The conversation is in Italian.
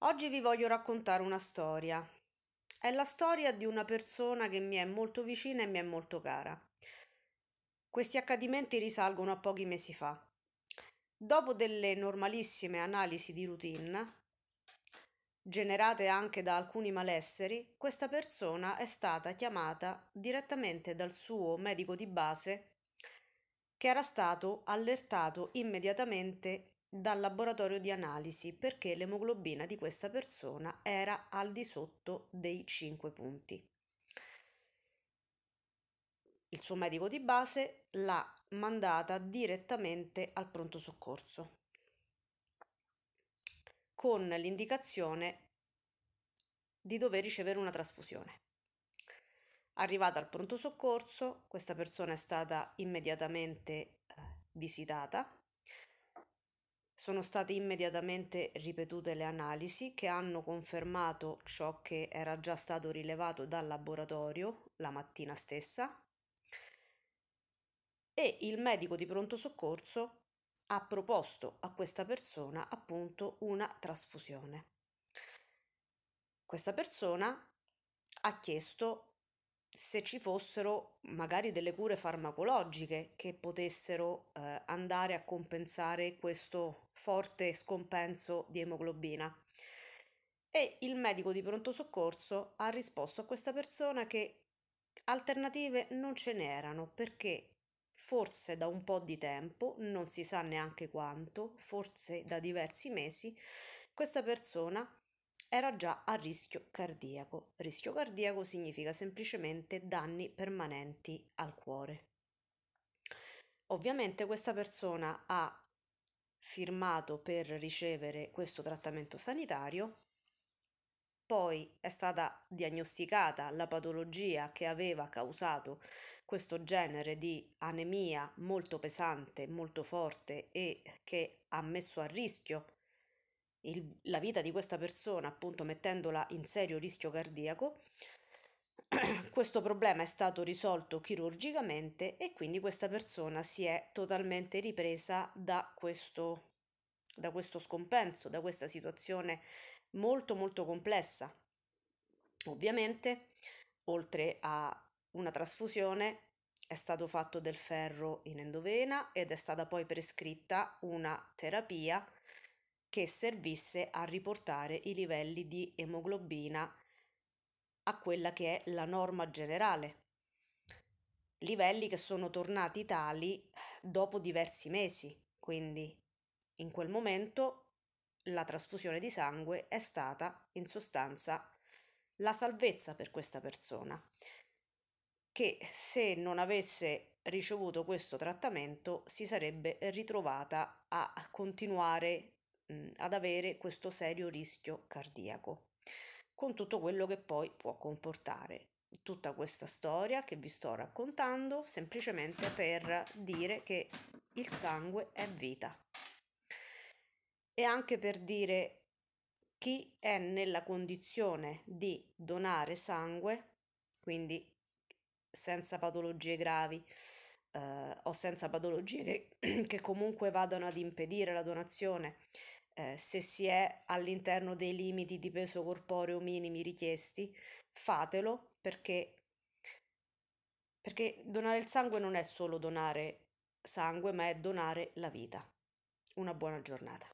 Oggi vi voglio raccontare una storia. È la storia di una persona che mi è molto vicina e mi è molto cara. Questi accadimenti risalgono a pochi mesi fa. Dopo delle normalissime analisi di routine, generate anche da alcuni malesseri, questa persona è stata chiamata direttamente dal suo medico di base che era stato allertato immediatamente dal laboratorio di analisi perché l'emoglobina di questa persona era al di sotto dei 5 punti. Il suo medico di base l'ha mandata direttamente al pronto soccorso con l'indicazione di dover ricevere una trasfusione. Arrivata al pronto soccorso, questa persona è stata immediatamente eh, visitata sono state immediatamente ripetute le analisi che hanno confermato ciò che era già stato rilevato dal laboratorio la mattina stessa e il medico di pronto soccorso ha proposto a questa persona appunto una trasfusione. Questa persona ha chiesto se ci fossero magari delle cure farmacologiche che potessero eh, andare a compensare questo forte scompenso di emoglobina. E il medico di pronto soccorso ha risposto a questa persona che alternative non ce n'erano perché forse da un po' di tempo, non si sa neanche quanto, forse da diversi mesi, questa persona era già a rischio cardiaco. Rischio cardiaco significa semplicemente danni permanenti al cuore. Ovviamente questa persona ha firmato per ricevere questo trattamento sanitario, poi è stata diagnosticata la patologia che aveva causato questo genere di anemia molto pesante, molto forte e che ha messo a rischio il, la vita di questa persona, appunto mettendola in serio rischio cardiaco. Questo problema è stato risolto chirurgicamente e quindi questa persona si è totalmente ripresa da questo, da questo scompenso, da questa situazione molto molto complessa. Ovviamente, oltre a una trasfusione, è stato fatto del ferro in endovena ed è stata poi prescritta una terapia che servisse a riportare i livelli di emoglobina a quella che è la norma generale. Livelli che sono tornati tali dopo diversi mesi, quindi in quel momento la trasfusione di sangue è stata in sostanza la salvezza per questa persona, che se non avesse ricevuto questo trattamento si sarebbe ritrovata a continuare mh, ad avere questo serio rischio cardiaco, con tutto quello che poi può comportare tutta questa storia che vi sto raccontando semplicemente per dire che il sangue è vita e anche per dire chi è nella condizione di donare sangue, quindi senza patologie gravi eh, o senza patologie che, che comunque vadano ad impedire la donazione eh, se si è all'interno dei limiti di peso corporeo minimi richiesti, fatelo perché, perché donare il sangue non è solo donare sangue, ma è donare la vita. Una buona giornata.